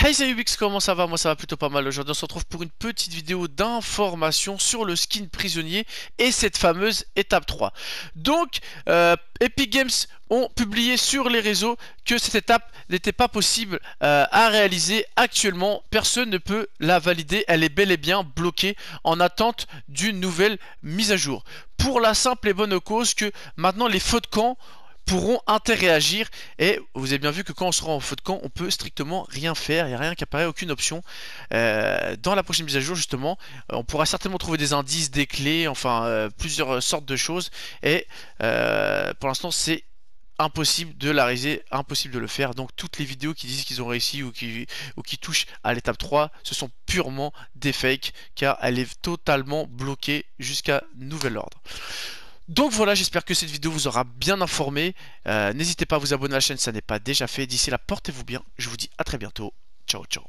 Hey c'est Ubix, comment ça va Moi ça va plutôt pas mal. Aujourd'hui on se retrouve pour une petite vidéo d'information sur le skin prisonnier et cette fameuse étape 3. Donc euh, Epic Games ont publié sur les réseaux que cette étape n'était pas possible euh, à réaliser actuellement. Personne ne peut la valider. Elle est bel et bien bloquée en attente d'une nouvelle mise à jour pour la simple et bonne cause que maintenant les feux de camp pourront interagir. Et vous avez bien vu que quand on sera en feu de camp, on peut strictement rien faire. Il n'y a rien qui apparaît, aucune option. Euh, dans la prochaine mise à jour, justement, on pourra certainement trouver des indices, des clés, enfin euh, plusieurs sortes de choses. Et euh, pour l'instant, c'est impossible de la réaliser, impossible de le faire. Donc toutes les vidéos qui disent qu'ils ont réussi ou qui, ou qui touchent à l'étape 3, ce sont purement des fakes car elle est totalement bloquée jusqu'à nouvel ordre. Donc voilà, j'espère que cette vidéo vous aura bien informé. Euh, n'hésitez pas à vous abonner à la chaîne, ça n'est pas déjà fait. D'ici là, portez-vous bien. Je vous dis à très bientôt. Ciao, ciao.